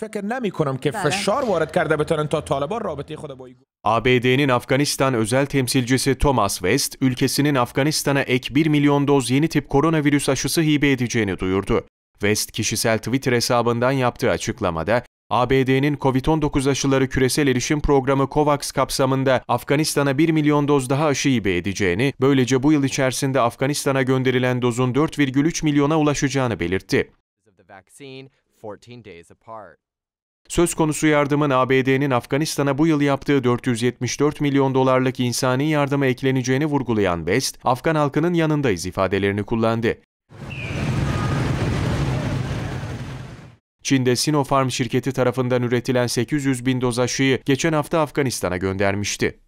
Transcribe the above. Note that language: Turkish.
فکر نمی کنم که فشار وارد کرده بتونن تا طالبان رابطه خود با ABD'nin Afganistan özel temsilcisi Thomas West, ülkesinin Afganistan'a ek 1 milyon doz yeni tip koronavirüs aşısı hibe edeceğini duyurdu. West kişisel Twitter hesabından yaptığı açıklamada, ABD'nin COVID-19 aşıları küresel erişim programı COVAX kapsamında Afganistan'a 1 milyon doz daha aşı hibe edeceğini, böylece bu yıl içerisinde Afganistan'a gönderilen dozun 4,3 milyona ulaşacağını belirtti. Söz konusu yardımın ABD'nin Afganistan'a bu yıl yaptığı 474 milyon dolarlık insani yardıma ekleneceğini vurgulayan Best, Afgan halkının yanındayız ifadelerini kullandı. Çin'de Sinopharm şirketi tarafından üretilen 800 bin doz aşıyı geçen hafta Afganistan'a göndermişti.